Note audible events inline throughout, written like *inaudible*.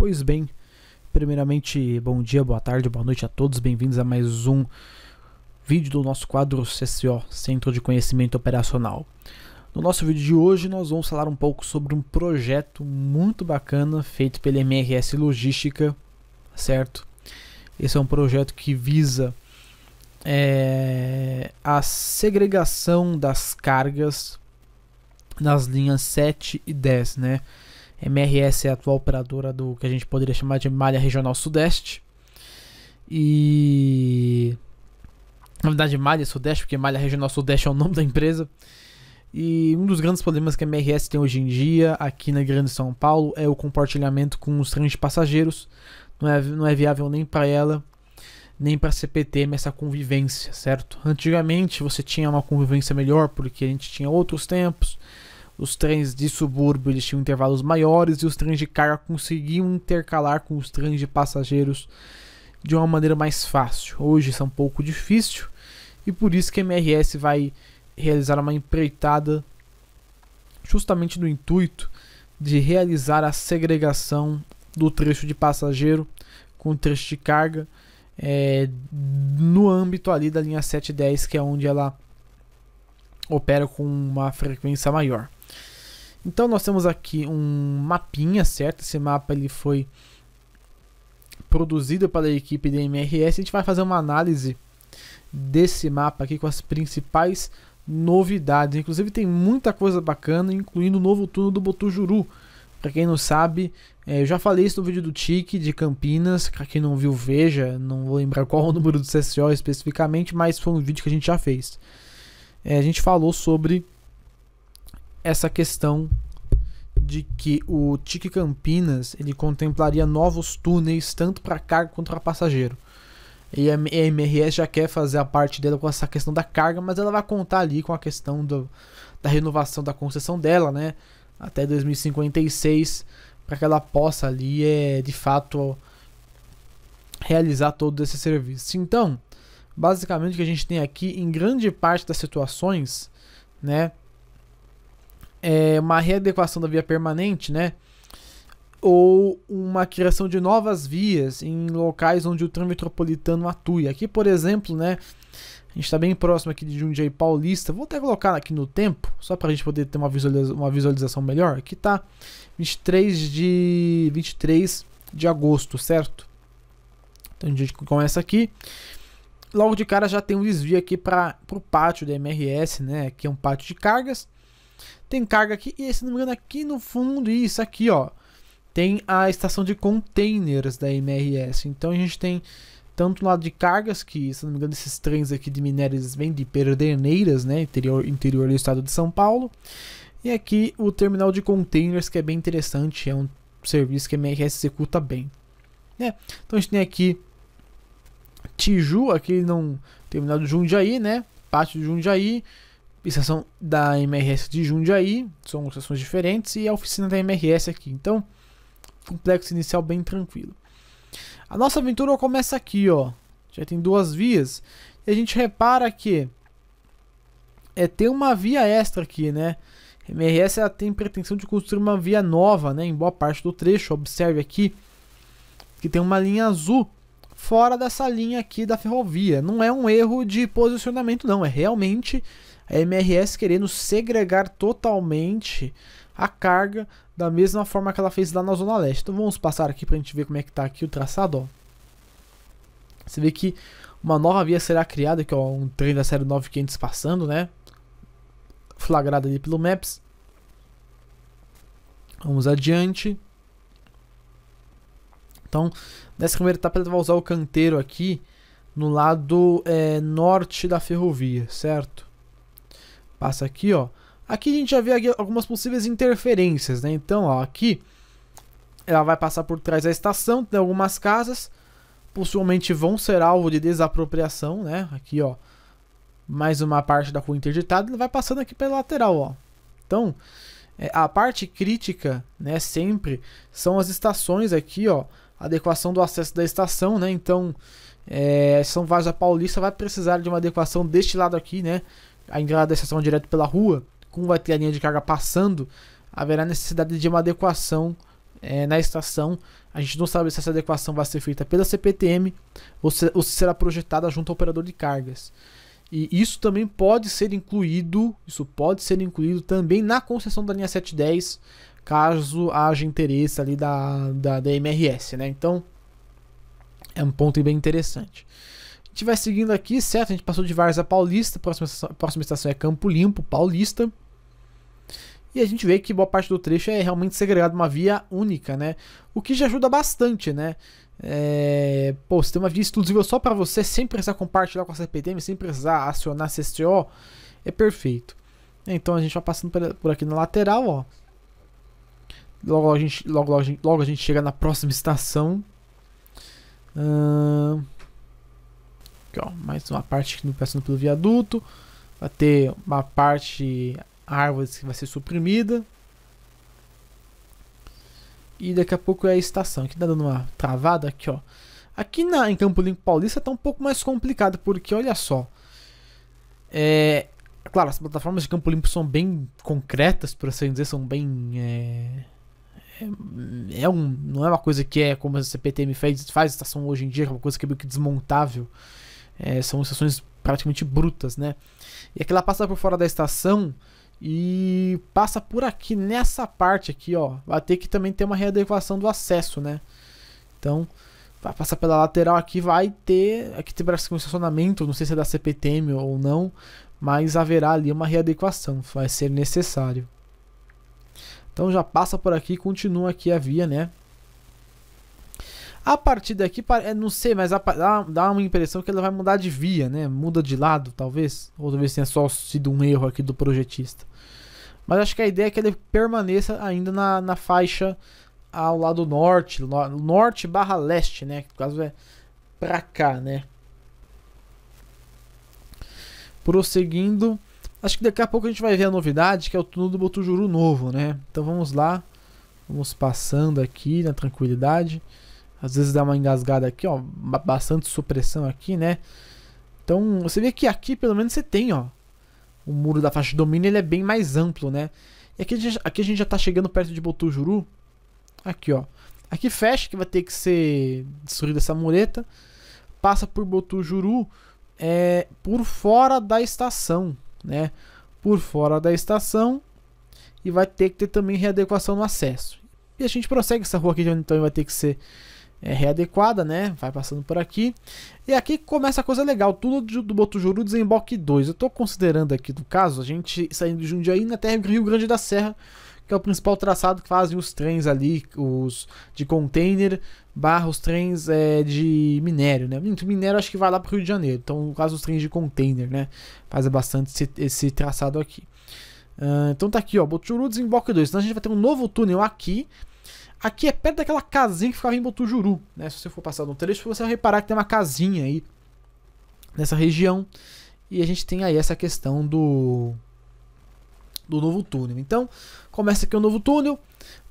Pois bem, primeiramente, bom dia, boa tarde, boa noite a todos, bem-vindos a mais um vídeo do nosso quadro CCO, Centro de Conhecimento Operacional. No nosso vídeo de hoje, nós vamos falar um pouco sobre um projeto muito bacana feito pela MRS Logística, certo? Esse é um projeto que visa é, a segregação das cargas nas linhas 7 e 10, né? MRS é a atual operadora do que a gente poderia chamar de malha regional sudeste. E. Na verdade, malha sudeste, porque malha regional sudeste é o nome da empresa. E um dos grandes problemas que a MRS tem hoje em dia, aqui na Grande São Paulo, é o compartilhamento com os trens de passageiros. Não é, não é viável nem para ela, nem para a CPTM essa convivência, certo? Antigamente você tinha uma convivência melhor, porque a gente tinha outros tempos os trens de subúrbio eles tinham intervalos maiores e os trens de carga conseguiam intercalar com os trens de passageiros de uma maneira mais fácil. Hoje isso é um pouco difícil e por isso que a MRS vai realizar uma empreitada justamente no intuito de realizar a segregação do trecho de passageiro com o trecho de carga é, no âmbito ali da linha 710, que é onde ela opera com uma frequência maior. Então nós temos aqui um mapinha, certo? Esse mapa ele foi produzido pela equipe da MRS. A gente vai fazer uma análise desse mapa aqui com as principais novidades. Inclusive tem muita coisa bacana, incluindo o novo turno do Botujuru. Para quem não sabe, é, eu já falei isso no vídeo do TIC de Campinas. Pra quem não viu, veja. Não vou lembrar qual o número do CSO especificamente, mas foi um vídeo que a gente já fez. É, a gente falou sobre essa questão de que o Tique Campinas ele contemplaria novos túneis tanto para carga quanto para passageiro. E a MRS já quer fazer a parte dela com essa questão da carga, mas ela vai contar ali com a questão do, da renovação da concessão dela, né? Até 2056, para que ela possa ali, é, de fato, realizar todo esse serviço. Então, basicamente o que a gente tem aqui, em grande parte das situações, né? é, uma readequação da via permanente, né? Ou uma criação de novas vias em locais onde o trem metropolitano atua. Aqui, por exemplo, né? A gente está bem próximo aqui de Jundiaí Paulista. Vou até colocar aqui no tempo, só para a gente poder ter uma, visualiza uma visualização melhor. Aqui está 23 de 23 de agosto, certo? Então a gente começa aqui. Logo de cara já tem um desvio aqui para o pátio da MRS, né? Que é um pátio de cargas. Tem carga aqui, e se não me engano, aqui no fundo, isso aqui, ó, tem a estação de containers da MRS. Então a gente tem tanto lado de cargas, que se não me engano esses trens aqui de minérios vêm de Perderneiras, né, interior, interior do estado de São Paulo. E aqui o terminal de containers, que é bem interessante, é um serviço que a MRS executa bem. Né? Então a gente tem aqui Tiju, aqui não terminal de Jundiaí, né, parte de Jundiaí, estação da MRS de Jundiaí, são estações diferentes, e a oficina da MRS aqui. Então, complexo inicial bem tranquilo. A nossa aventura começa aqui, ó. Já tem duas vias. E a gente repara que é tem uma via extra aqui, né? A MRS ela tem pretensão de construir uma via nova, né, em boa parte do trecho. Observe aqui que tem uma linha azul fora dessa linha aqui da ferrovia. Não é um erro de posicionamento não, é realmente a MRS querendo segregar totalmente a carga da mesma forma que ela fez lá na Zona Leste. Então vamos passar aqui para a gente ver como é que está aqui o traçado. Ó. Você vê que uma nova via será criada, que é um trem da série 9500 passando, né? Flagrado ali pelo Maps. Vamos adiante. Então, nessa primeira etapa ele vai usar o canteiro aqui no lado é, norte da ferrovia, certo? Passa aqui, ó. Aqui a gente já vê algumas possíveis interferências, né? Então, ó, aqui ela vai passar por trás da estação, tem algumas casas, possivelmente vão ser alvo de desapropriação, né? Aqui, ó, mais uma parte da rua interditada, vai passando aqui pela lateral, ó. Então, é, a parte crítica, né, sempre, são as estações aqui, ó, adequação do acesso da estação, né? Então, é, São Vaz da Paulista vai precisar de uma adequação deste lado aqui, né? a entrada da estação direto pela rua, como vai ter a linha de carga passando, haverá necessidade de uma adequação é, na estação. A gente não sabe se essa adequação vai ser feita pela CPTM ou se, ou se será projetada junto ao operador de cargas. E isso também pode ser incluído, isso pode ser incluído também na concessão da linha 710, caso haja interesse ali da, da, da MRS, né? Então, é um ponto bem interessante. A gente vai seguindo aqui, certo? A gente passou de Varza Paulista, próxima estação, próxima estação é Campo Limpo, Paulista. E a gente vê que boa parte do trecho é realmente segregado uma via única, né? O que já ajuda bastante, né? É... Pô, se tem uma via exclusiva só para você, sem precisar compartilhar com a CPTM, sem precisar acionar CCO, é perfeito. Então a gente vai passando por aqui na lateral, ó. Logo a gente, logo, logo, logo a gente chega na próxima estação. Hum... Aqui, ó, mais uma parte passando pelo viaduto. Vai ter uma parte árvores que vai ser suprimida. E daqui a pouco é a estação. Aqui tá dando uma travada aqui, ó. Aqui na, em Campo Limpo Paulista tá um pouco mais complicado, porque olha só. É, claro, as plataformas de Campo Limpo são bem concretas, por assim dizer, são bem. É, é, é um, não é uma coisa que é como a CPTM faz, faz estação hoje em dia, é uma coisa que é meio que desmontável. É, são estações praticamente brutas, né? E aqui ela passa por fora da estação e passa por aqui, nessa parte aqui, ó. Vai ter que também ter uma readequação do acesso, né? Então, vai passar pela lateral aqui, vai ter... Aqui terá um estacionamento, não sei se é da CPTM ou não, mas haverá ali uma readequação, vai ser necessário. Então já passa por aqui, continua aqui a via, né? A partir daqui, é, não sei, mas dá uma impressão que ele vai mudar de via, né? Muda de lado, talvez. Ou talvez tenha só sido um erro aqui do projetista. Mas acho que a ideia é que ele permaneça ainda na, na faixa ao lado norte, norte barra leste, né? Que no caso é pra cá, né? Prosseguindo, acho que daqui a pouco a gente vai ver a novidade, que é o túnel do Botujuru novo, né? Então vamos lá, vamos passando aqui na tranquilidade. Às vezes dá uma engasgada aqui, ó. Bastante supressão aqui, né? Então, você vê que aqui pelo menos você tem, ó. O muro da faixa de domínio ele é bem mais amplo, né? E aqui, aqui a gente já tá chegando perto de Botujuru. Aqui, ó. Aqui fecha, que vai ter que ser destruída essa mureta. Passa por Botujuru é, por fora da estação, né? Por fora da estação. E vai ter que ter também readequação no acesso. E a gente prossegue essa rua aqui, então vai ter que ser é, readequada, né? Vai passando por aqui. E aqui começa a coisa legal, tudo do Botujuru desemboque 2. Eu estou considerando aqui, no caso, a gente saindo de Jundiaí na terra Rio Grande da Serra, que é o principal traçado que fazem os trens ali, os de container, barra os trens é, de minério, né? Muito então, minério acho que vai lá para o Rio de Janeiro, então no caso os trens de container, né? Faz bastante esse, esse traçado aqui. Uh, então tá aqui, ó, Botujuru desemboque 2. Então a gente vai ter um novo túnel aqui, Aqui é perto daquela casinha que ficava em Botujuru, né? Se você for passar no trecho, você vai reparar que tem uma casinha aí nessa região. E a gente tem aí essa questão do do novo túnel. Então, começa aqui o um novo túnel,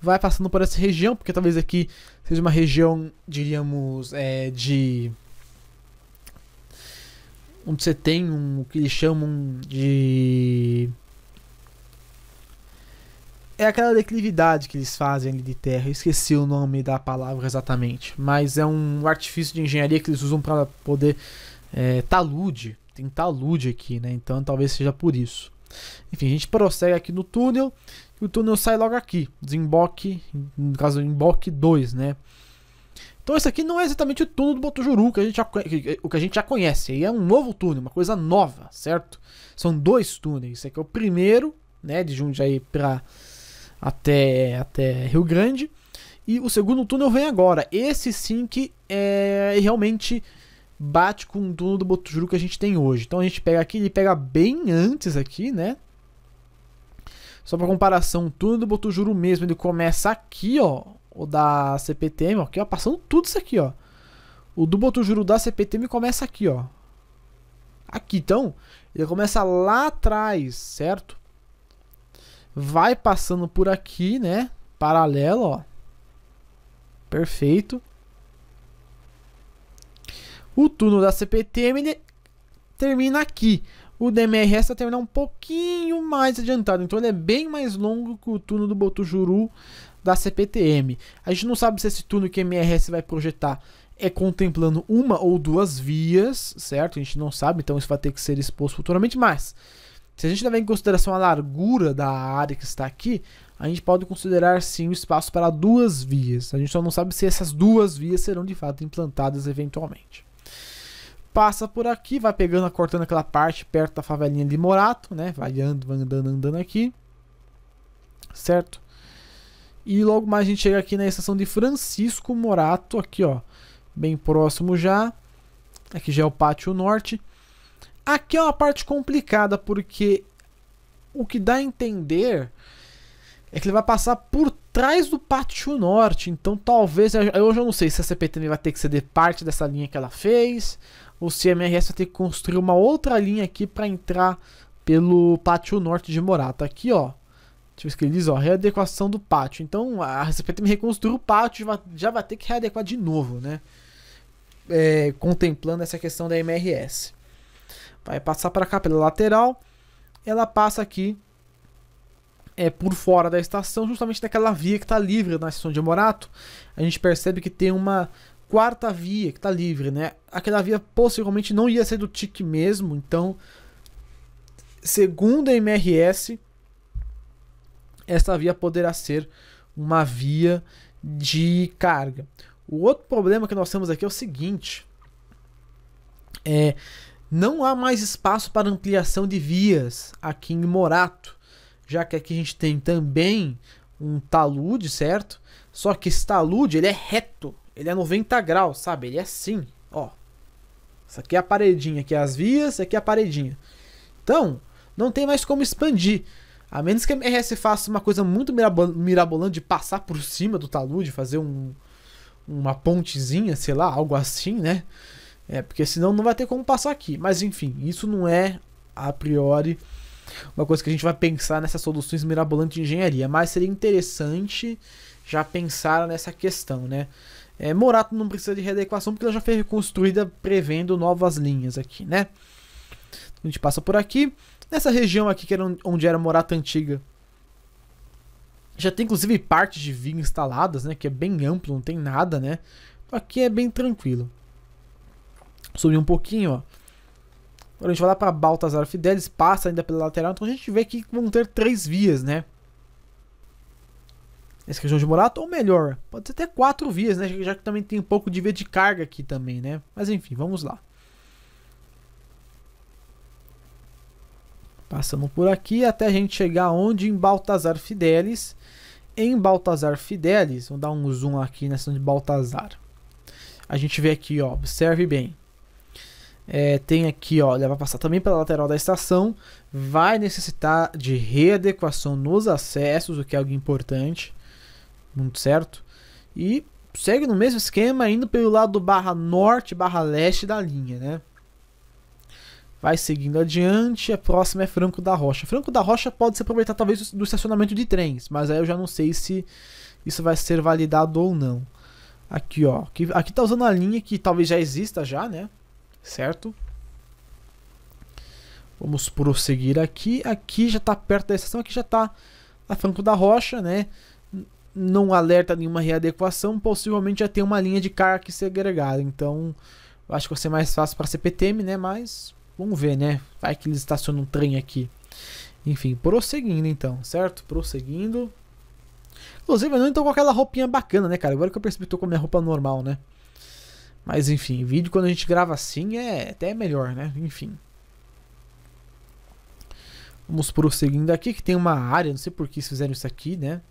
vai passando por essa região, porque talvez aqui seja uma região, diríamos, é, de. onde você tem um, o que eles chamam de é aquela declividade que eles fazem ali de terra. Eu esqueci o nome da palavra exatamente, mas é um artifício de engenharia que eles usam para poder é, talude. Tem talude aqui, né? Então talvez seja por isso. Enfim, a gente prossegue aqui no túnel e o túnel sai logo aqui, desemboque, no caso, emboque 2, né? Então esse aqui não é exatamente o túnel do Botujuru, que a gente já, o que a gente já conhece. é um novo túnel, uma coisa nova, certo? São dois túneis. Esse aqui é o primeiro, né, de Jundiaí para até, até Rio Grande. E o segundo túnel vem agora. Esse sim que é, realmente bate com o túnel do Botujuru que a gente tem hoje. Então a gente pega aqui, ele pega bem antes aqui, né? Só para comparação, o túnel do Botujuru mesmo, ele começa aqui, ó, o da CPTM, ó, aqui, ó, passando tudo isso aqui, ó. O do Botujuru da CPTM começa aqui, ó. Aqui, então, ele começa lá atrás, certo? vai passando por aqui, né? Paralelo, ó. Perfeito. O turno da CPTM termina aqui. O DMRS vai terminar um pouquinho mais adiantado. Então ele é bem mais longo que o turno do Botujuru da CPTM. A gente não sabe se esse turno que o MRS vai projetar é contemplando uma ou duas vias, certo? A gente não sabe, então isso vai ter que ser exposto futuramente, mas se a gente levar em consideração a largura da área que está aqui, a gente pode considerar sim o espaço para duas vias. A gente só não sabe se essas duas vias serão de fato implantadas eventualmente. Passa por aqui, vai pegando, cortando aquela parte perto da favelinha de Morato, né? Vai andando, vai andando, andando aqui. Certo? E logo mais a gente chega aqui na estação de Francisco Morato, aqui ó, bem próximo já. Aqui já é o pátio norte. Aqui é uma parte complicada, porque o que dá a entender é que ele vai passar por trás do pátio norte. Então talvez. Hoje já não sei se a CPTM vai ter que ceder parte dessa linha que ela fez. Ou se a MRS vai ter que construir uma outra linha aqui para entrar pelo pátio norte de Morata. Aqui, ó. Deixa eu ver o que ele diz, ó. Readequação do pátio. Então a CPTM reconstruiu o pátio já vai ter que readequar de novo, né? É, contemplando essa questão da MRS vai passar para cá pela lateral, ela passa aqui é, por fora da estação, justamente naquela via que está livre na estação de Morato. A gente percebe que tem uma quarta via que está livre, né? Aquela via possivelmente não ia ser do TIC mesmo, então, segundo a MRS, essa via poderá ser uma via de carga. O outro problema que nós temos aqui é o seguinte: é, não há mais espaço para ampliação de vias aqui em Morato, já que aqui a gente tem também um talude, certo? Só que esse talude, ele é reto, ele é 90 graus, sabe? Ele é assim, ó. isso aqui é a paredinha, aqui é as vias, aqui é a paredinha. Então, não tem mais como expandir. A menos que a MRS faça uma coisa muito mirabolante de passar por cima do talude, fazer um, uma pontezinha, sei lá, algo assim, né? É, porque senão não vai ter como passar aqui. Mas enfim, isso não é a priori uma coisa que a gente vai pensar nessas soluções mirabolantes de engenharia, mas seria interessante já pensar nessa questão, né? É, Morato não precisa de readequação porque ela já foi reconstruída prevendo novas linhas aqui, né? A gente passa por aqui. Nessa região aqui, que era onde era Morato Antiga, já tem inclusive partes de vinho instaladas, né? Que é bem amplo, não tem nada, né? Aqui é bem tranquilo subir um pouquinho, ó. Agora a gente vai lá para Baltazar Fidelis, passa ainda pela lateral, então a gente vê que vão ter três vias, né? Essa região é de Morato, ou melhor, pode ser até quatro vias, né? Já que também tem um pouco de via de carga aqui também, né? Mas enfim, vamos lá. Passando por aqui até a gente chegar onde? Em Baltazar Fidelis. Em Baltazar Fidelis, vamos dar um zoom aqui na cidade de Baltazar. A gente vê aqui, ó, observe bem. É, tem aqui, olha, vai passar também pela lateral da estação, vai necessitar de readequação nos acessos, o que é algo importante, muito certo? E segue no mesmo esquema, indo pelo lado do barra norte, barra leste da linha, né? Vai seguindo adiante, a próxima é Franco da Rocha. Franco da Rocha pode se aproveitar talvez do estacionamento de trens, mas aí eu já não sei se isso vai ser validado ou não. Aqui, ó, aqui, aqui tá usando a linha que talvez já exista já, né? certo? Vamos prosseguir aqui. Aqui já está perto da estação, aqui já está a Franco da Rocha, né? Não alerta nenhuma readequação, possivelmente já tem uma linha de carga que segregada. Então, acho que vai ser mais fácil para CPTM, né? Mas vamos ver, né? Vai que eles estacionam um trem aqui. Enfim, prosseguindo então, certo? Prosseguindo. Inclusive, eu não estou com aquela roupinha bacana, né, cara? Agora que eu percebi que estou com a minha roupa normal, né? Mas enfim, vídeo quando a gente grava assim é até melhor, né? Enfim. Vamos prosseguindo aqui, que tem uma área, não sei por que fizeram isso aqui, né?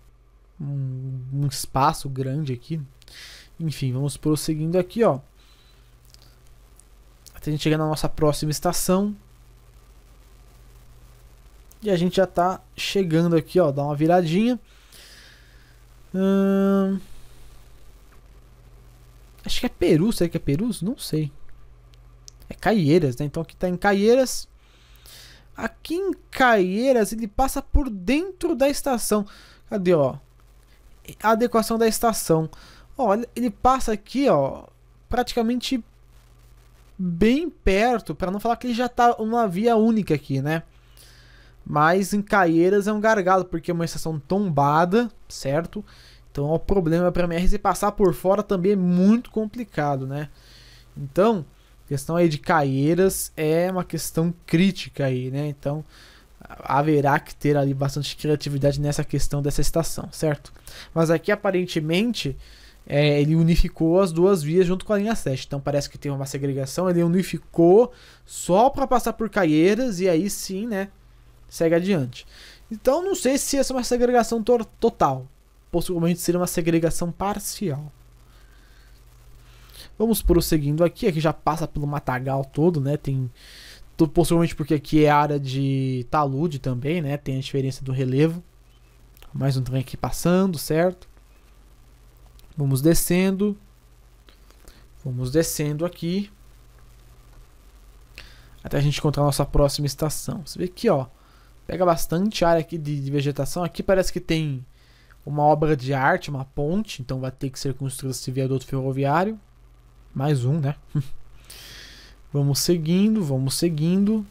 Um, um espaço grande aqui. Enfim, vamos prosseguindo aqui, ó. Até a gente chegar na nossa próxima estação. E a gente já tá chegando aqui, ó. Dá uma viradinha. Hum... Acho que é Peru, será que é Peru, Não sei. É Caieiras, né? Então aqui tá em Caieiras. Aqui em Caieiras ele passa por dentro da estação. Cadê, ó? A adequação da estação. Olha, ele passa aqui, ó, praticamente bem perto, para não falar que ele já tá numa via única aqui, né? Mas em Caieiras é um gargalo, porque é uma estação tombada, certo? Então o problema para a MR se passar por fora também é muito complicado, né? Então, questão aí de caieiras é uma questão crítica aí, né? Então, haverá que ter ali bastante criatividade nessa questão dessa estação, certo? Mas aqui aparentemente é, ele unificou as duas vias junto com a linha 7. Então parece que tem uma segregação, ele unificou só para passar por Caieiras e aí sim, né, segue adiante. Então não sei se essa é uma segregação total possivelmente seria uma segregação parcial. Vamos prosseguindo aqui, aqui já passa pelo matagal todo, né? Tem possivelmente porque aqui é área de talude também, né? Tem a diferença do relevo. Mais um trem aqui passando, certo? Vamos descendo. Vamos descendo aqui. Até a gente encontrar a nossa próxima estação. Você vê aqui, ó. Pega bastante área aqui de, de vegetação. Aqui parece que tem uma obra de arte, uma ponte, então vai ter que ser construído esse viaduto ferroviário. Mais um, né? *laughs* vamos seguindo, vamos seguindo.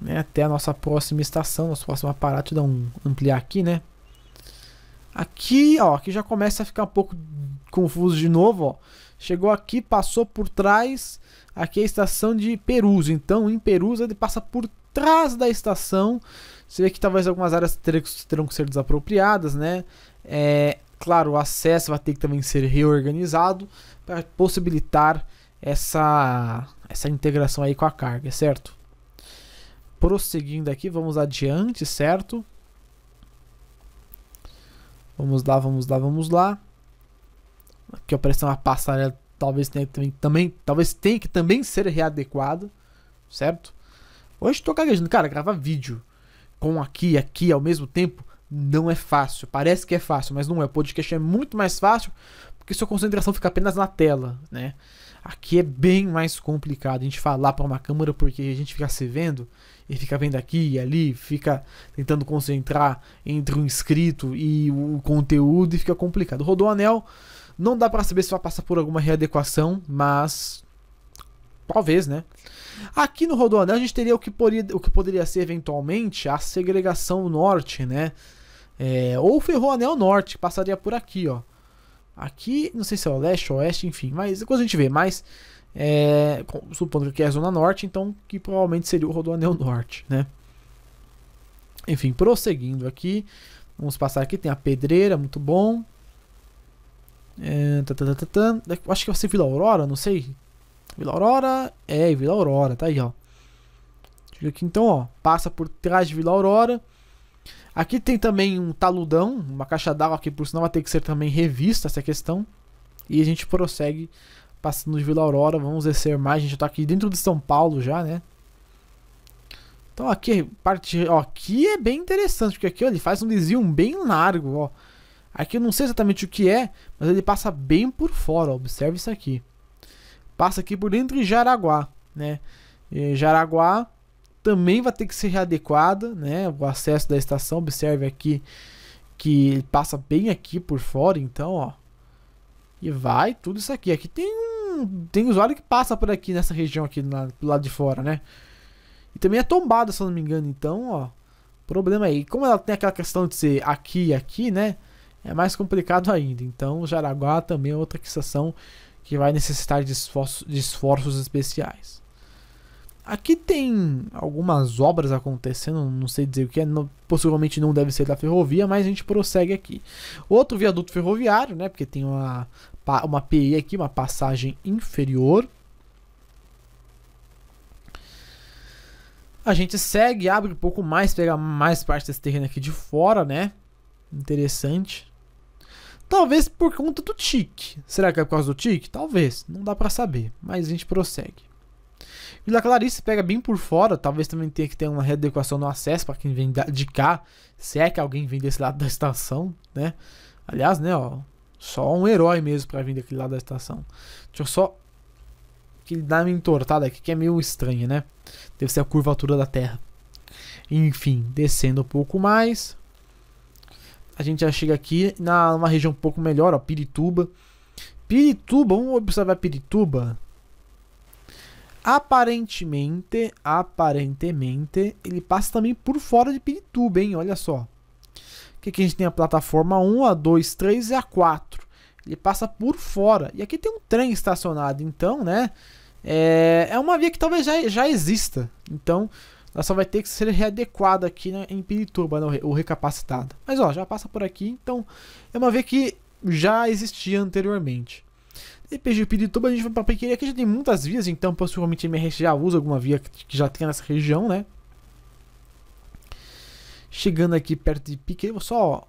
Né, até a nossa próxima estação, nosso próximo parada. Deixa eu dar um ampliar aqui, né? Aqui, ó, aqui já começa a ficar um pouco confuso de novo, ó. Chegou aqui, passou por trás. Aqui é a estação de Peruso. Então, em Peruso ele passa por trás da estação você vê que talvez algumas áreas terão que ser desapropriadas, né? É, claro, o acesso vai ter que também ser reorganizado para possibilitar essa, essa integração aí com a carga, certo? Prosseguindo aqui, vamos adiante, certo? Vamos lá, vamos lá, vamos lá. Aqui aparece uma passarela, talvez tenha também, também talvez tenha que também ser readequada, certo? Hoje estou gaguejando, cara, grava vídeo com aqui e aqui ao mesmo tempo não é fácil. Parece que é fácil, mas não é. O podcast é muito mais fácil porque sua concentração fica apenas na tela, né? Aqui é bem mais complicado a gente falar para uma câmera porque a gente fica se vendo e fica vendo aqui e ali, fica tentando concentrar entre o inscrito e o conteúdo e fica complicado. Rodou o anel, não dá para saber se vai passar por alguma readequação, mas talvez, né? Aqui no Rodoanel a gente teria o que, poria, o que poderia ser eventualmente a segregação norte, né? É, ou o Ferroanel Norte, que passaria por aqui, ó. Aqui, não sei se é o leste ou oeste, enfim, mas depois a gente vê. Mas, é, supondo que é a Zona Norte, então que provavelmente seria o Rodoanel Norte, né? Enfim, prosseguindo aqui. Vamos passar aqui, tem a pedreira, muito bom. É, acho que vai ser Vila Aurora, não sei. Vila Aurora, é, Vila Aurora, tá aí, ó. Chega aqui então, ó, passa por trás de Vila Aurora. Aqui tem também um taludão, uma caixa d'água que por sinal vai ter que ser também revista essa questão. E a gente prossegue passando de Vila Aurora, vamos descer mais, a gente já tá aqui dentro de São Paulo já, né? Então aqui, parte, ó, aqui é bem interessante, porque aqui ó, ele faz um desvio bem largo, ó. Aqui eu não sei exatamente o que é, mas ele passa bem por fora, ó, observe isso aqui passa aqui por dentro de Jaraguá, né? E Jaraguá também vai ter que ser readequada, né? O acesso da estação, observe aqui que ele passa bem aqui por fora, então, ó. E vai tudo isso aqui. Aqui tem um tem usuário que passa por aqui nessa região aqui na, do lado de fora, né? E também é tombada, se eu não me engano, então, ó. Problema aí. Como ela tem aquela questão de ser aqui e aqui, né? É mais complicado ainda. Então, Jaraguá também é outra estação que vai necessitar de esforços, de esforços especiais. Aqui tem algumas obras acontecendo, não sei dizer o que é, não, possivelmente não deve ser da ferrovia, mas a gente prossegue aqui. Outro viaduto ferroviário, né, porque tem uma, uma PI aqui, uma passagem inferior. A gente segue, abre um pouco mais, pega mais parte desse terreno aqui de fora, né, interessante. Talvez por conta do tique. Será que é por causa do tique? Talvez, não dá para saber, mas a gente prossegue. Vila Clarice pega bem por fora, talvez também tenha que ter uma readequação no acesso para quem vem de cá, se é que alguém vem desse lado da estação, né? Aliás, né, ó, só um herói mesmo para vir daquele lado da estação. Deixa eu só que dá uma entortada aqui que é meio estranha, né? Deve ser a curvatura da Terra. Enfim, descendo um pouco mais, a gente já chega aqui na uma região um pouco melhor, ó, Pirituba. Pirituba, vamos observar Pirituba. Aparentemente, aparentemente, ele passa também por fora de Pirituba, hein? Olha só. Aqui, a gente tem a plataforma 1, a 2, 3 e a 4. Ele passa por fora. E aqui tem um trem estacionado, então, né? É, é uma via que talvez já, já exista. Então, ela só vai ter que ser readequada aqui né, em Pirituba, né, ou recapacitada. Mas ó, já passa por aqui, então é uma vez que já existia anteriormente. Depois de Pirituba, a gente vai para Pequeria, que já tem muitas vias, então possivelmente a MRS já usa alguma via que já tenha nessa região, né? Chegando aqui perto de Piqueira, vou só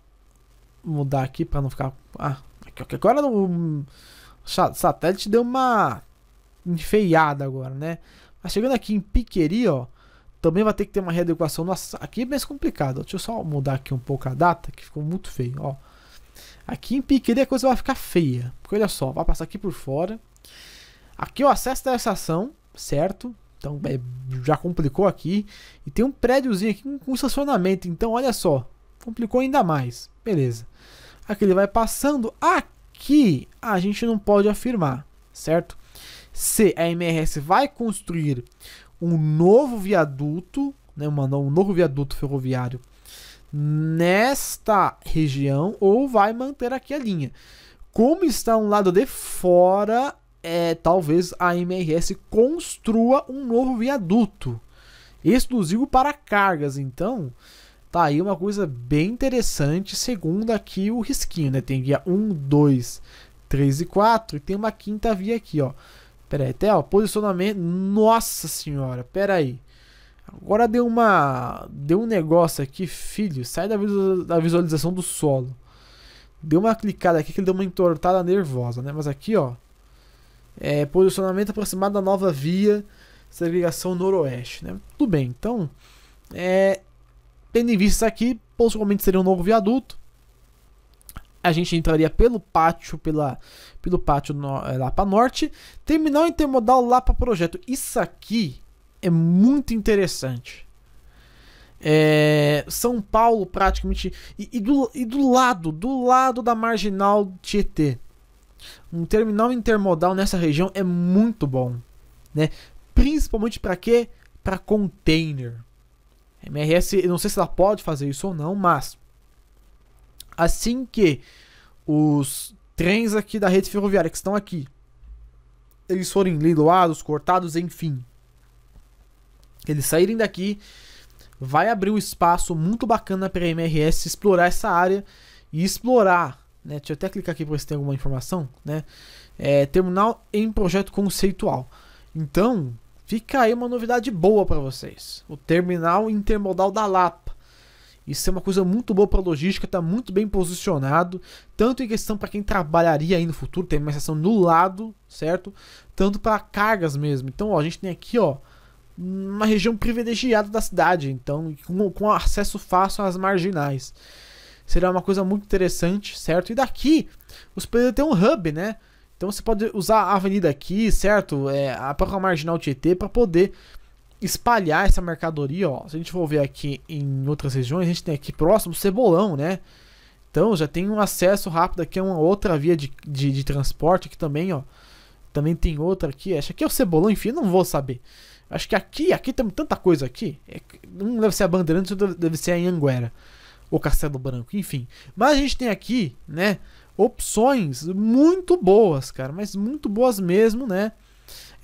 mudar aqui para não ficar... Ah, agora o satélite deu uma enfeiada agora, né? Mas chegando aqui em Piqueri ó, também vai ter que ter uma readequação. Nossa, aqui é mais complicado. Deixa eu só mudar aqui um pouco a data, que ficou muito feio. Ó. Aqui em Piqueria a coisa vai ficar feia. Porque olha só, vai passar aqui por fora. Aqui o acesso da estação, certo? Então é, já complicou aqui. E tem um prédiozinho aqui com estacionamento. Então olha só, complicou ainda mais. Beleza. Aqui ele vai passando. Aqui a gente não pode afirmar, certo? Se a MRS vai construir um novo viaduto, né, mandar um novo viaduto ferroviário nesta região ou vai manter aqui a linha. Como está um lado de fora, é, talvez a MRS construa um novo viaduto exclusivo para cargas. Então, tá aí uma coisa bem interessante, segundo aqui o risquinho, né? Tem via 1, 2, 3 e 4 e tem uma quinta via aqui, ó. Pera aí, até ó, posicionamento. Nossa senhora, pera aí. Agora deu uma. Deu um negócio aqui, filho. Sai da, visual, da visualização do solo. Deu uma clicada aqui que ele deu uma entortada nervosa, né? Mas aqui, ó. É, posicionamento aproximado da nova via. Segregação noroeste, né? Tudo bem, então. É, tendo em vista isso aqui, possivelmente seria um novo viaduto a gente entraria pelo pátio, pela, pelo pátio no, eh, lá para norte, terminal intermodal lá para projeto. Isso aqui é muito interessante. É, São Paulo praticamente e, e, do, e do lado, do lado da marginal Tietê, um terminal intermodal nessa região é muito bom, né? Principalmente para quê? Para container. MRS, eu não sei se ela pode fazer isso ou não, mas Assim que os trens aqui da rede ferroviária que estão aqui, eles forem leiloados, cortados, enfim, eles saírem daqui, vai abrir um espaço muito bacana para a MRS explorar essa área e explorar, né? Deixa eu até clicar aqui para ver se tem alguma informação, né? É, terminal em projeto conceitual. Então, fica aí uma novidade boa para vocês. O terminal intermodal da Lapa. Isso é uma coisa muito boa para logística, está muito bem posicionado, tanto em questão para quem trabalharia aí no futuro, tem uma estação no lado, certo? Tanto para cargas mesmo. Então, ó, a gente tem aqui, ó, uma região privilegiada da cidade, então com, com acesso fácil às marginais. Será uma coisa muito interessante, certo? E daqui, os poderia ter um hub, né? Então você pode usar a avenida aqui, certo? É, a própria marginal Tietê para poder espalhar essa mercadoria, ó. Se a gente for ver aqui em outras regiões, a gente tem aqui próximo Cebolão, né? Então já tem um acesso rápido aqui a é uma outra via de, de, de transporte aqui também, ó. Também tem outra aqui. Acho que é o Cebolão, enfim, não vou saber. Acho que aqui, aqui tem tanta coisa aqui. É, não deve ser a Bandeirantes, deve ser a Anguera. Ou Castelo Branco, enfim. Mas a gente tem aqui, né? Opções muito boas, cara. Mas muito boas mesmo, né?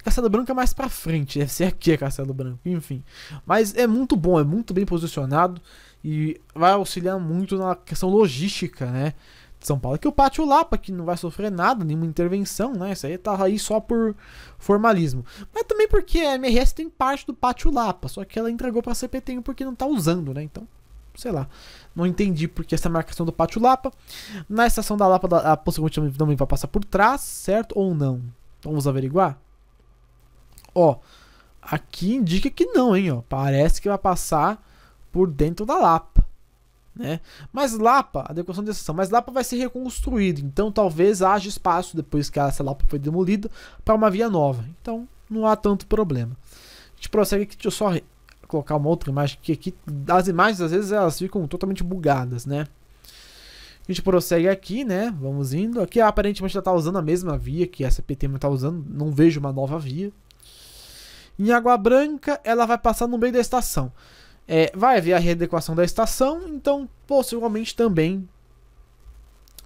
Castelo Branco é mais pra frente, deve ser aqui é Castelo Branco, enfim. Mas é muito bom, é muito bem posicionado e vai auxiliar muito na questão logística, né? De São Paulo. Que o Pátio Lapa, que não vai sofrer nada, nenhuma intervenção, né? Isso aí tá aí só por formalismo. Mas também porque a MRS tem parte do Pátio Lapa, só que ela entregou pra CPTM porque não tá usando, né? Então, sei lá. Não entendi porque essa marcação do Pátio Lapa. Na estação da Lapa, a possibilidade também vai passar por trás, certo ou não? Vamos averiguar? Ó, aqui indica que não, hein? Ó, parece que vai passar por dentro da Lapa. Né? Mas Lapa, a decoração de exceção, mas Lapa vai ser reconstruída, então talvez haja espaço depois que essa Lapa foi demolida para uma via nova. Então não há tanto problema. A gente prossegue aqui, deixa eu só colocar uma outra imagem que aqui as imagens às vezes elas ficam totalmente bugadas, né? A gente prossegue aqui, né? Vamos indo. Aqui aparentemente já está usando a mesma via que essa PT está usando. Não vejo uma nova via. Em Água Branca, ela vai passar no meio da estação. É, vai haver a readequação da estação, então possivelmente também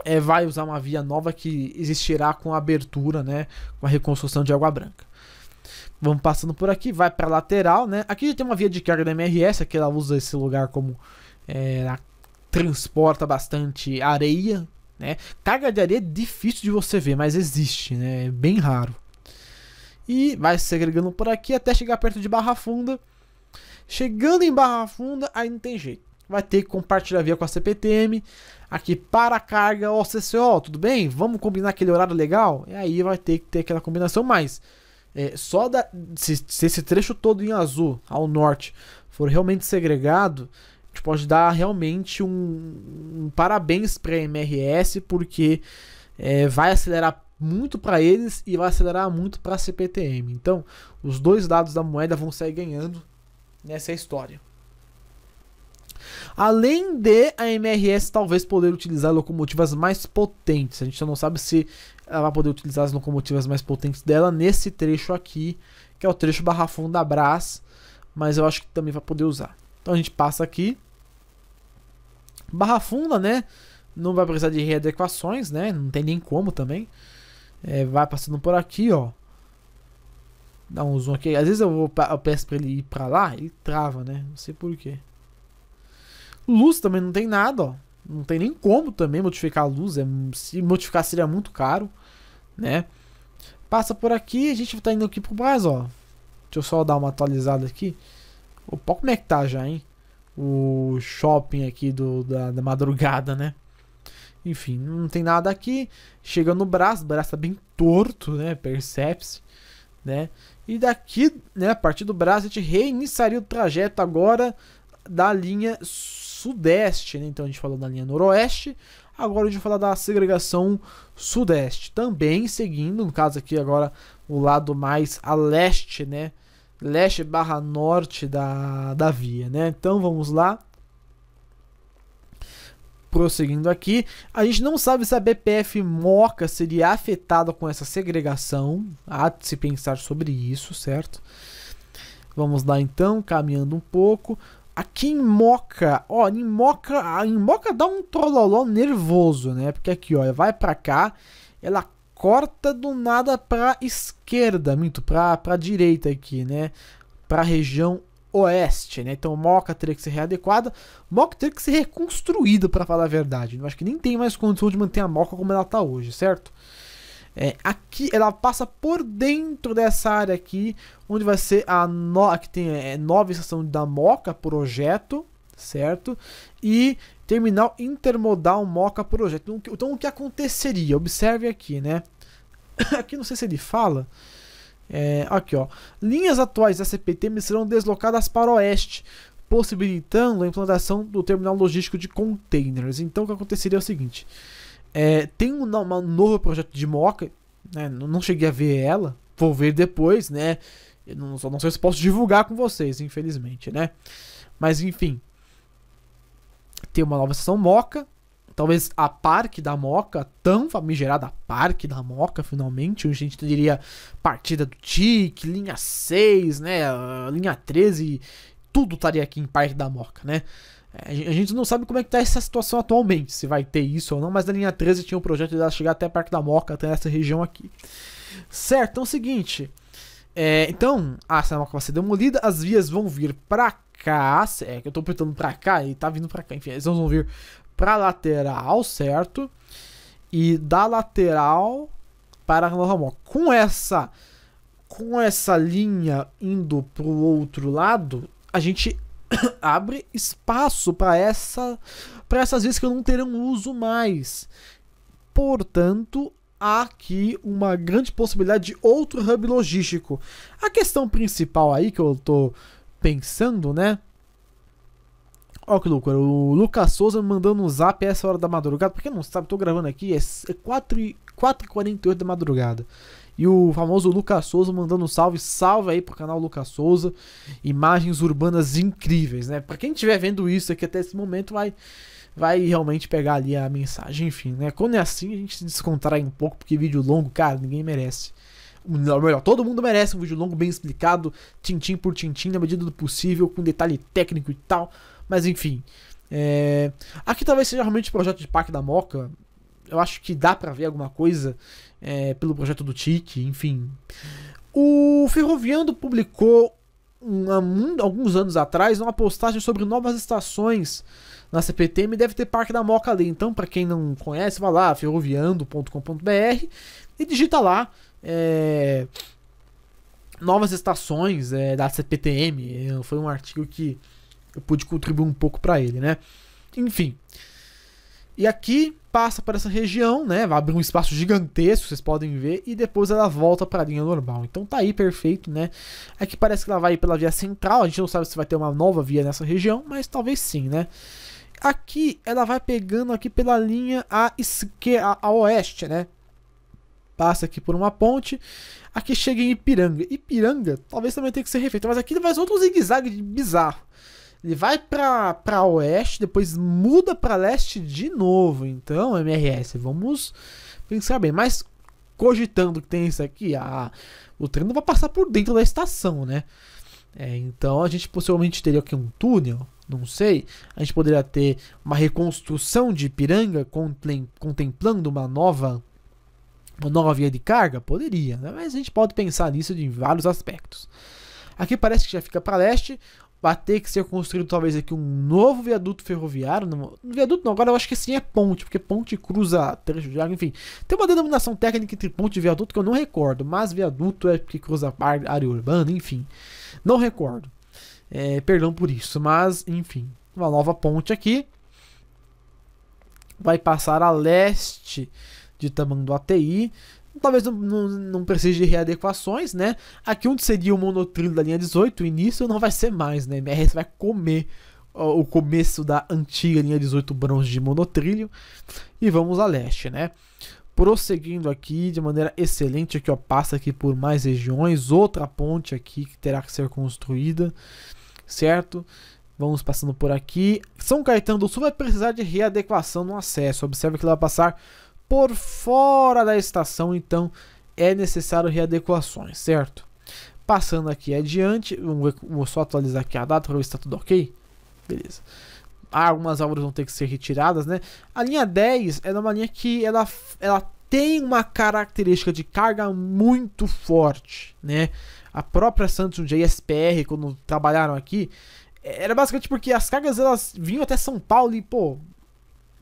é, vai usar uma via nova que existirá com a abertura, né, com a reconstrução de Água Branca. Vamos passando por aqui, vai para a lateral, né? Aqui já tem uma via de carga da MRS, que ela usa esse lugar como é, ela transporta bastante areia, né? Carga de areia é difícil de você ver, mas existe, né? É bem raro e vai se segregando por aqui até chegar perto de Barra Funda. Chegando em Barra Funda, aí não tem jeito. Vai ter que compartilhar via com a CPTM. Aqui para a carga, ó, CCO, tudo bem? Vamos combinar aquele horário legal? E aí vai ter que ter aquela combinação mais. É, só da, se, se, esse trecho todo em azul, ao norte, for realmente segregado, a gente pode dar realmente um, um parabéns para a MRS, porque é, vai acelerar muito para eles e vai acelerar muito para a CPTM. Então, os dois lados da moeda vão sair ganhando nessa história. Além de a MRS talvez poder utilizar locomotivas mais potentes, a gente só não sabe se ela vai poder utilizar as locomotivas mais potentes dela nesse trecho aqui, que é o trecho Barra da Brás, mas eu acho que também vai poder usar. Então a gente passa aqui. Barra funda, né? Não vai precisar de readequações, né? Não tem nem como também. É, vai passando por aqui, ó. Dá um zoom aqui. Às vezes eu, vou, eu peço pra ele ir pra lá, ele trava, né? Não sei porquê. Luz também não tem nada, ó. Não tem nem como também modificar a luz. É, se modificar seria muito caro, né? Passa por aqui, a gente tá indo aqui pro mais ó. Deixa eu só dar uma atualizada aqui. Opa, como é que tá já, hein? O shopping aqui do, da, da madrugada, né? Enfim, não tem nada aqui. Chega no braço, o braço tá bem torto, né? Percebe-se, né? E daqui, né, a partir do braço, a gente reiniciaria o trajeto agora da linha sudeste, né? Então a gente falou da linha noroeste, agora a gente vai falar da segregação sudeste. Também seguindo, no caso aqui agora, o lado mais a leste, né? Leste barra norte da, da via, né? Então vamos lá. Prosseguindo aqui, a gente não sabe se a BPF Moca seria afetada com essa segregação. Há de se pensar sobre isso, certo? Vamos lá então, caminhando um pouco. Aqui em Moca, ó, em Moca, em Moca dá um trololó nervoso, né? Porque aqui, ó, vai para cá, ela corta do nada para esquerda, muito para para direita aqui, né? Para região Oeste, né? Então Moca teria que ser readequada, Moca teria que ser reconstruída, para falar a verdade. Eu acho que nem tem mais condição de manter a Moca como ela está hoje, certo? É, aqui ela passa por dentro dessa área aqui, onde vai ser a no... tem é, nova estação da Moca projeto, certo? E terminal intermodal Moca projeto. Então o que então, aconteceria? Observe aqui, né? *coughs* aqui não sei se ele fala. É, aqui, ó. Linhas atuais da CPTM serão deslocadas para o oeste, possibilitando a implantação do terminal logístico de containers. Então, o que aconteceria é o seguinte: é, tem um, um novo projeto de Moca, né, não, cheguei a ver ela, vou ver depois, né? Eu não, não sei se posso divulgar com vocês, infelizmente, né? Mas enfim, tem uma nova estação Moca talvez a Parque da Moca, tão famigerada Parque da Moca, finalmente, onde a gente teria partida do TIC, linha 6, né, ah, linha 13, tudo estaria aqui em Parque da Moca, né? É, a gente não sabe como é que tá essa situação atualmente, se vai ter isso ou não, mas na linha 13 tinha um projeto de chegar até Parque da Moca, até essa região aqui. Certo, então é o seguinte, é, então, ah, a moca vai ser demolida, as vias vão vir para cá. É que eu tô apertando pra cá e tá vindo pra cá. Enfim, eles vão vir pra lateral, certo? E da lateral para a normal. Com essa, com essa linha indo pro outro lado, a gente *coughs* abre espaço para essa, para essas vezes que não terão uso mais. Portanto, há aqui uma grande possibilidade de outro hub logístico. A questão principal aí que eu tô pensando, né? Ó que loucura, o Lucas Souza me mandando um zap essa hora da madrugada. Porque não sabe, tô gravando aqui, é 4h48 é da madrugada. E o famoso Lucas Souza mandando um salve, salve aí pro canal Lucas Souza. Imagens urbanas incríveis, né? Pra quem estiver vendo isso aqui até esse momento, vai, vai realmente pegar ali a mensagem. Enfim, né? Quando é assim, a gente se descontrai um pouco, porque vídeo longo, cara, ninguém merece melhor, todo mundo merece um vídeo longo, bem explicado, tintim por tintim, na medida do possível, com detalhe técnico e tal. Mas enfim. É... Aqui talvez seja realmente o projeto de Parque da Moca. Eu acho que dá para ver alguma coisa é, pelo projeto do TIC, enfim. O Ferroviando publicou um, alguns anos atrás uma postagem sobre novas estações na CPTM deve ter Parque da Moca ali. Então, para quem não conhece, vai lá ferroviando.com.br e digita lá é, novas estações é, da CPTM. Foi um artigo que eu pude contribuir um pouco para ele, né? Enfim. E aqui passa por essa região, né? Vai abrir um espaço gigantesco, vocês podem ver, e depois ela volta para a linha normal. Então tá aí perfeito, né? Aqui é parece que ela vai pela via central, a gente não sabe se vai ter uma nova via nessa região, mas talvez sim, né? Aqui ela vai pegando aqui pela linha a esquerda, a oeste, né? passa aqui por uma ponte, aqui chega em Ipiranga. Ipiranga talvez também tenha que ser refeito, mas aqui ele faz outro zigue-zague bizarro. Ele vai pra, pra oeste, depois muda pra leste de novo. Então, MRS, vamos pensar bem. Mas, cogitando que tem isso aqui, o trem não vai passar por dentro da estação, né? É, então, a gente possivelmente teria aqui um túnel, não sei. A gente poderia ter uma reconstrução de Ipiranga, contemplando uma nova nova via de carga? Poderia, né? mas a gente pode pensar nisso em vários aspectos. Aqui parece que já fica para leste, vai ter que ser construído talvez aqui um novo viaduto ferroviário. Não, viaduto não, agora eu acho que sim é ponte, porque ponte cruza trecho de água, enfim. Tem uma denominação técnica entre ponte e viaduto que eu não recordo, mas viaduto é porque cruza área urbana, enfim. Não recordo. É, perdão por isso, mas enfim. Uma nova ponte aqui. Vai passar a leste de tamanho ATI. Talvez não, não, não, precise de readequações, né? Aqui onde seria o monotrilho da linha 18, o início não vai ser mais, né? MRS vai comer ó, o começo da antiga linha 18 bronze de monotrilho. E vamos a leste, né? prosseguindo aqui de maneira excelente aqui ó passa aqui por mais regiões outra ponte aqui que terá que ser construída certo vamos passando por aqui São Caetano do Sul vai precisar de readequação no acesso observe que vai passar por fora da estação, então é necessário readequações, certo? Passando aqui adiante, vou só atualizar aqui a data para ver se está tudo ok. Beleza. Ah, algumas árvores vão ter que ser retiradas, né? A linha 10 é uma linha que ela, ela tem uma característica de carga muito forte, né? A própria Santos de SPR, quando trabalharam aqui, era basicamente porque as cargas elas vinham até São Paulo e, pô,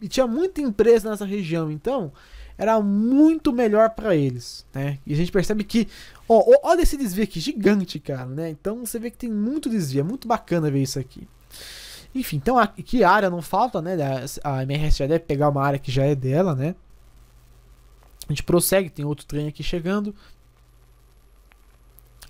e tinha muita empresa nessa região, então era muito melhor para eles, né? E a gente percebe que, ó, olha esse desvio aqui, gigante, cara, né? Então você vê que tem muito desvio, é muito bacana ver isso aqui. Enfim, então aqui área não falta, né? A MRS já deve pegar uma área que já é dela, né? A gente prossegue, tem outro trem aqui chegando,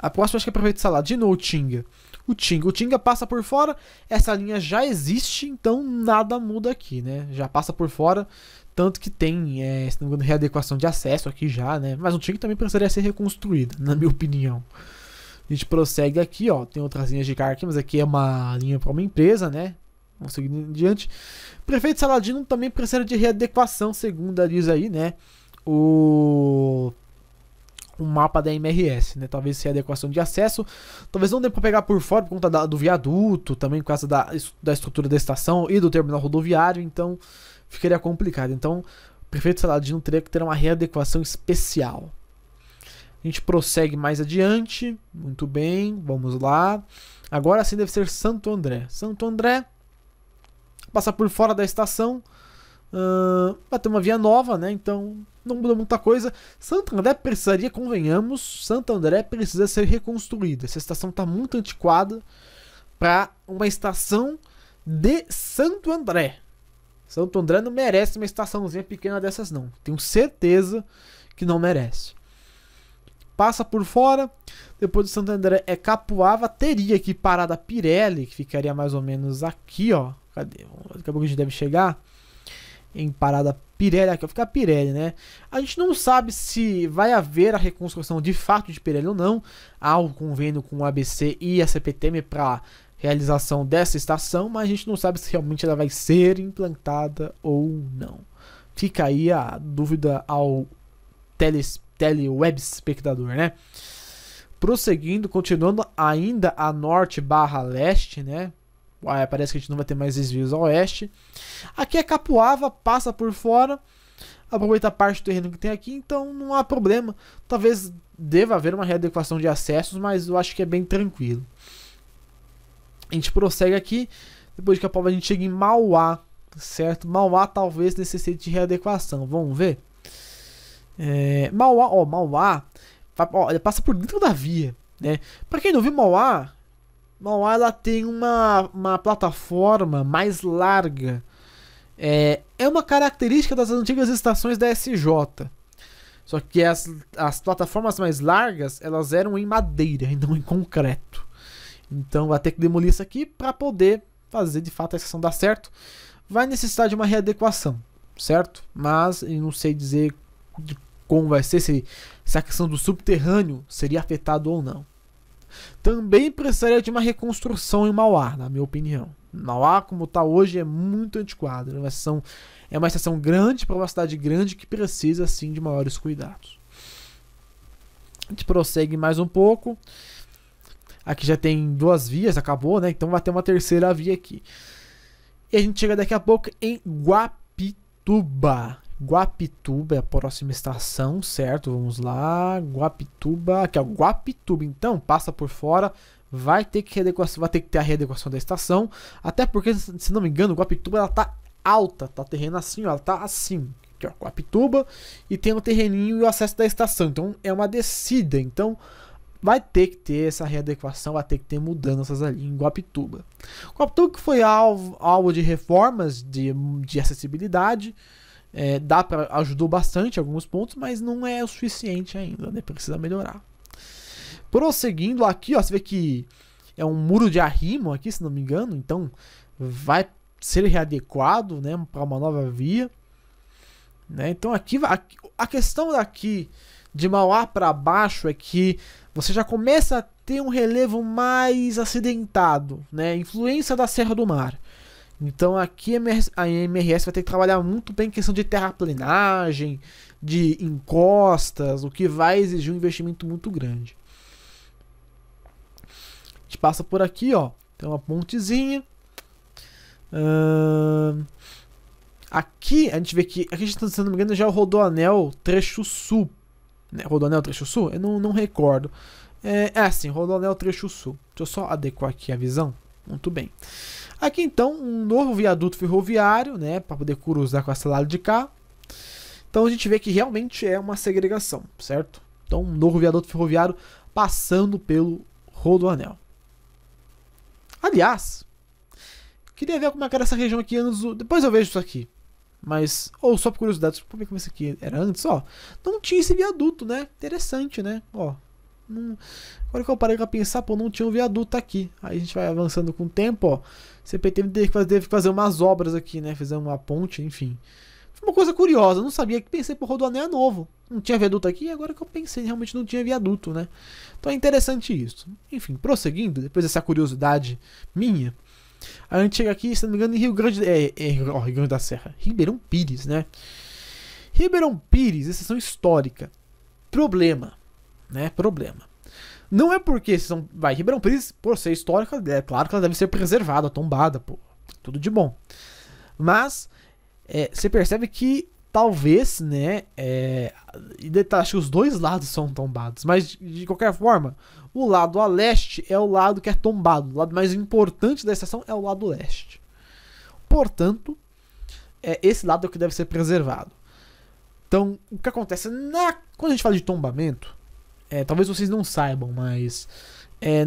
Aposto acho que é prefeito Salado. De novo o Tinga. O Tinga. O Tinga passa por fora. Essa linha já existe, então nada muda aqui, né? Já passa por fora. Tanto que tem, é, se não me engano, readequação de acesso aqui já, né? Mas o Tinga também precisaria ser reconstruído, na minha opinião. A gente prossegue aqui, ó. Tem outras linhas de carga aqui, mas aqui é uma linha para uma empresa, né? Vamos seguir em diante. Prefeito Saladino também precisa de readequação, segundo diz aí, né? O com o mapa da MRS, né? Talvez se adequação de acesso, talvez não dê para pegar por fora por conta da, do viaduto, também por causa da, da estrutura da estação e do terminal rodoviário, então ficaria complicado. Então, o prefeito Saladino teria que ter uma readequação especial. A gente prossegue mais adiante. Muito bem, vamos lá. Agora sim deve ser Santo André. Santo André passar por fora da estação. Uh, vai ter uma via nova, né? Então não muda muita coisa. Santo André precisaria, convenhamos, Santo André precisa ser reconstruída. Essa estação está muito antiquada para uma estação de Santo André. Santo André não merece uma estaçãozinha pequena dessas, não. Tenho certeza que não merece. Passa por fora, depois de Santo André é Capuava, teria que parar da Pirelli, que ficaria mais ou menos aqui, ó. Cadê? Daqui a pouco a gente deve chegar em Parada Pirelli, aqui vai ficar Pirelli, né? A gente não sabe se vai haver a reconstrução de fato de Pirelli ou não. Há um convênio com o ABC e a CPTM para realização dessa estação, mas a gente não sabe se realmente ela vai ser implantada ou não. Fica aí a dúvida ao teles, teleweb espectador, né? Prosseguindo, continuando ainda a norte barra leste, né? Ah, é, parece que a gente não vai ter mais desvios ao oeste. Aqui é Capuava, passa por fora. Aproveita a parte do terreno que tem aqui, então não há problema. Talvez deva haver uma readequação de acessos, mas eu acho que é bem tranquilo. A gente prossegue aqui. Depois de Capuava a gente chega em Mauá, certo? Mauá talvez necessite de readequação, vamos ver? É, Mauá, ó, Mauá ó, passa por dentro da via, né? Pra quem não viu, Mauá Mauá ela tem uma, uma plataforma mais larga. É, é uma característica das antigas estações da SJ. Só que as, as plataformas mais largas elas eram em madeira e não em concreto. Então vai ter que demolir isso aqui para poder fazer de fato a estação dar certo. Vai necessitar de uma readequação, certo? Mas eu não sei dizer como vai ser, se, se a questão do subterrâneo seria afetado ou não também precisaria de uma reconstrução em Mauá, na minha opinião. Mauá, como está hoje, é muito antiquado. É uma estação, é uma estação grande para uma cidade grande que precisa, sim, de maiores cuidados. A gente prossegue mais um pouco. Aqui já tem duas vias, acabou, né? Então vai ter uma terceira via aqui. E a gente chega daqui a pouco em Guapituba. Guapituba é a próxima estação, certo? Vamos lá, Guapituba, aqui é o Guapituba, então passa por fora, vai ter que vai ter que ter a readequação da estação, até porque, se não me engano, Guapituba ela tá alta, tá terreno assim, ó, ela tá assim, aqui ó, Guapituba, e tem o um terreninho e o acesso da estação, então é uma descida, então vai ter que ter essa readequação, vai ter que ter mudanças ali em Guapituba. Guapituba que foi alvo, alvo de reformas de, de acessibilidade, é, dá para ajudou bastante alguns pontos, mas não é o suficiente ainda, né? Precisa melhorar. Prosseguindo aqui, ó, você vê que é um muro de arrimo aqui, se não me engano, então vai ser readequado, né, para uma nova via, né? Então aqui, aqui a questão daqui de Mauá para baixo é que você já começa a ter um relevo mais acidentado, né? Influência da Serra do Mar. Então aqui a MRS vai ter que trabalhar muito bem em questão de terraplenagem, de encostas, o que vai exigir um investimento muito grande. A gente passa por aqui, ó. Tem uma pontezinha. Uh... Aqui a gente vê que, aqui tá, se não me engano, já é o Rodoanel Trecho Sul. Né? Rodoanel Trecho Sul? Eu não, não recordo. É, é assim, Rodoanel Trecho Sul. Deixa eu só adequar aqui a visão. Muito bem. Aqui então, um novo viaduto ferroviário, né, para poder cruzar com a lado de cá. Então a gente vê que realmente é uma segregação, certo? Então, um novo viaduto ferroviário passando pelo Rodoanel. Aliás, queria ver como é era essa região aqui antes do... Depois eu vejo isso aqui. Mas, ou só por curiosidade, como é que isso aqui era antes, ó. Não tinha esse viaduto, né? Interessante, né? Ó. Não... Agora que eu parei pra pensar, pô, não tinha um viaduto aqui. Aí a gente vai avançando com o tempo, ó. CPT teve que, fazer, teve que fazer umas obras aqui, né? Fazer uma ponte, enfim. Foi uma coisa curiosa, eu não sabia que pensei por Rodoanel novo. Não tinha viaduto aqui, agora que eu pensei, realmente não tinha viaduto, né? Então é interessante isso. Enfim, prosseguindo, depois dessa curiosidade minha, a gente chega aqui, se não me engano, em Rio Grande, é, é, ó, Rio Grande da Serra, Ribeirão Pires, né? Ribeirão Pires, exceção histórica. Problema, né? Problema. Não é porque são. Vai, Ribeirão Pires, por ser é histórica, é claro que ela deve ser preservada, tombada, pô. Tudo de bom. Mas é, você percebe que talvez, né? É, e detalhe, que os dois lados são tombados. Mas de qualquer forma, o lado a leste é o lado que é tombado. O lado mais importante da estação é o lado leste. Portanto, é, esse lado é o que deve ser preservado. Então, o que acontece na quando a gente fala de tombamento, é, talvez vocês não saibam, mas. É,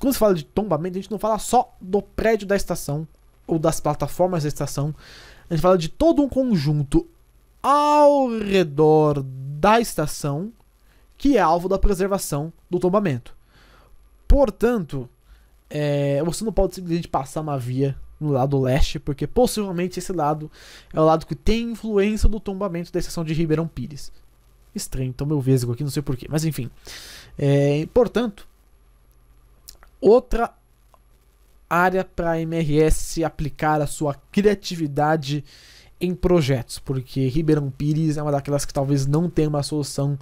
quando se fala de tombamento, a gente não fala só do prédio da estação ou das plataformas da estação. A gente fala de todo um conjunto ao redor da estação que é alvo da preservação do tombamento. Portanto, é, você não pode simplesmente passar uma via no lado leste, porque possivelmente esse lado é o lado que tem influência do tombamento da estação de Ribeirão Pires. Estranho, então meu vesgo aqui, não sei porquê. Mas enfim. É, portanto, outra área para a MRS aplicar a sua criatividade em projetos, porque Ribeirão Pires é uma daquelas que talvez não tenha uma solução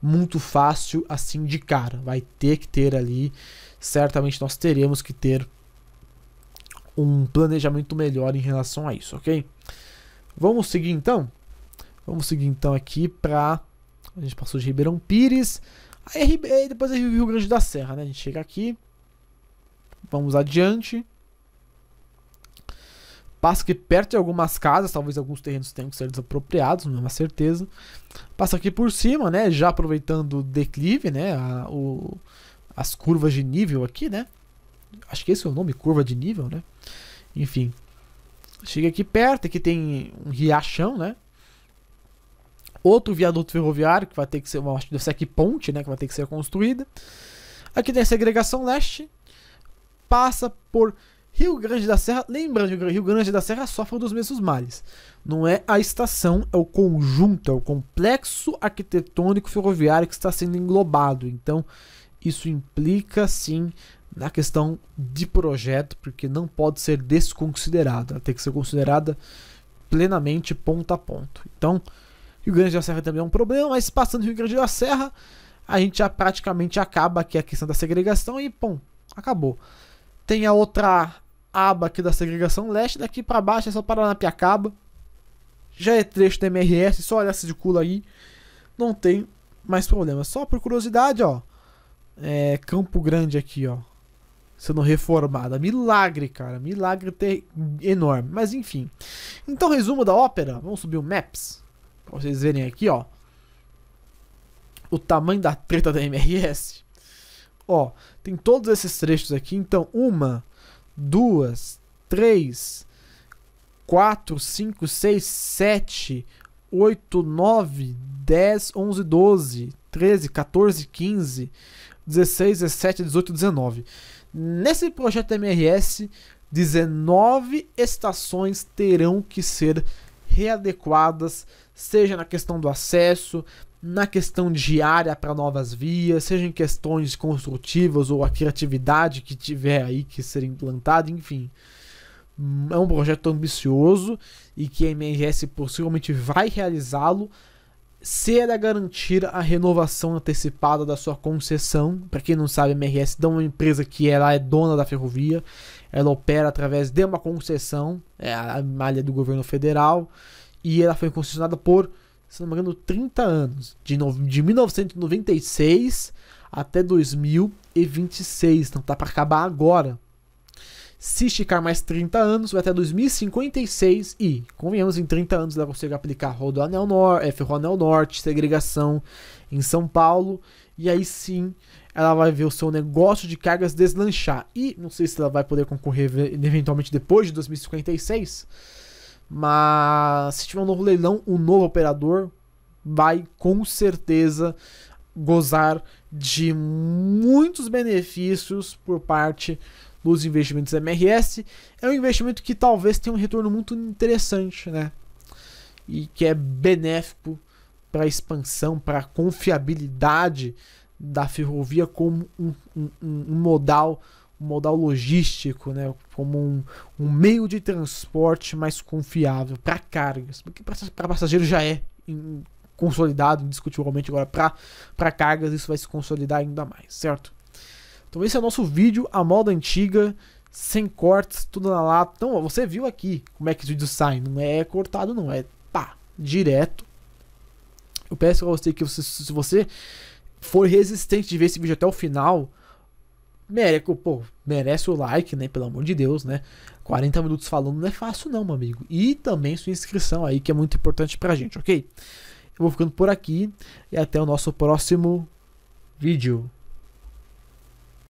muito fácil assim de cara. Vai ter que ter ali, certamente nós teremos que ter um planejamento melhor em relação a isso, ok? Vamos seguir então? Vamos seguir então aqui para a gente passou de Ribeirão Pires. Aí, aí depois é Rio Grande da Serra, né? A gente chega aqui. Vamos adiante. Passa aqui perto de algumas casas, talvez alguns terrenos tenham que ser desapropriados, não é uma certeza. Passa aqui por cima, né? Já aproveitando o declive, né? A, o, as curvas de nível aqui, né? Acho que esse é o nome, curva de nível, né? Enfim. Chega aqui perto, aqui tem um riachão, né? outro viaduto ferroviário, que vai ter que ser uma deve ser ponte, né, que vai ter que ser construída. Aqui tem a segregação leste, passa por Rio Grande da Serra, lembrando que Rio Grande da Serra sofre dos mesmos males. Não é a estação, é o conjunto, é o complexo arquitetônico ferroviário que está sendo englobado. Então, isso implica sim na questão de projeto, porque não pode ser desconsiderada, ela tem que ser considerada plenamente ponto a ponto. Então, Rio Grande da Serra também é um problema, mas passando o Rio Grande da Serra, a gente já praticamente acaba aqui a questão da segregação e, pum, acabou. Tem a outra aba aqui da segregação leste, daqui para baixo é só Paranapiacaba. Já é trecho da MRS, só olha essa de culo aí. Não tem mais problema. Só por curiosidade, ó. É Campo Grande aqui, ó. Sendo reformada. Milagre, cara. Milagre ter enorme. Mas enfim. Então, resumo da ópera. Vamos subir o Maps. Pra vocês verem aqui, ó. O tamanho da treta da MRS. Ó, tem todos esses trechos aqui. Então, uma, duas, três, quatro, cinco, seis, sete, oito, nove, dez, onze, doze, treze, quatorze, quinze, dezesseis, dezessete, dezoito, dezenove. Nesse projeto MRS, 19 estações terão que ser readequadas seja na questão do acesso, na questão diária para novas vias, seja em questões construtivas ou a criatividade que tiver aí que ser implantada, enfim. É um projeto ambicioso e que a MRS possivelmente vai realizá-lo se ela garantir a renovação antecipada da sua concessão. Para quem não sabe, a MRS é uma empresa que ela é dona da ferrovia, ela opera através de uma concessão, é a malha do governo federal. E ela foi concessionada por, se não me engano, 30 anos. De, no, de 1996 até 2026. Então tá para acabar agora. Se esticar mais 30 anos, vai até 2056 e, convenhamos, em 30 anos ela consegue aplicar Rodoanel Norte, é, Ferroanel Norte, segregação em São Paulo, e aí sim ela vai ver o seu negócio de cargas deslanchar. E não sei se ela vai poder concorrer eventualmente depois de 2056, mas se tiver um novo leilão, um novo operador vai com certeza gozar de muitos benefícios por parte dos investimentos MRS. É um investimento que talvez tenha um retorno muito interessante, né? E que é benéfico para a expansão, para a confiabilidade da ferrovia como um, um, um modal modal logístico, né, como um, um meio de transporte mais confiável para cargas, porque para passageiro já é consolidado indiscutivelmente agora para cargas isso vai se consolidar ainda mais, certo? Então esse é o nosso vídeo, a moda antiga, sem cortes, tudo na lata. Então você viu aqui como é que o vídeos saem, não é cortado não, é pá, direto. Eu peço a você que você, se você for resistente de ver esse vídeo até o final, merece, pô, merece o like, né? Pelo amor de Deus, né? 40 minutos falando não é fácil, não, meu amigo. E também sua inscrição aí, que é muito importante pra gente, ok? Eu vou ficando por aqui e até o nosso próximo vídeo.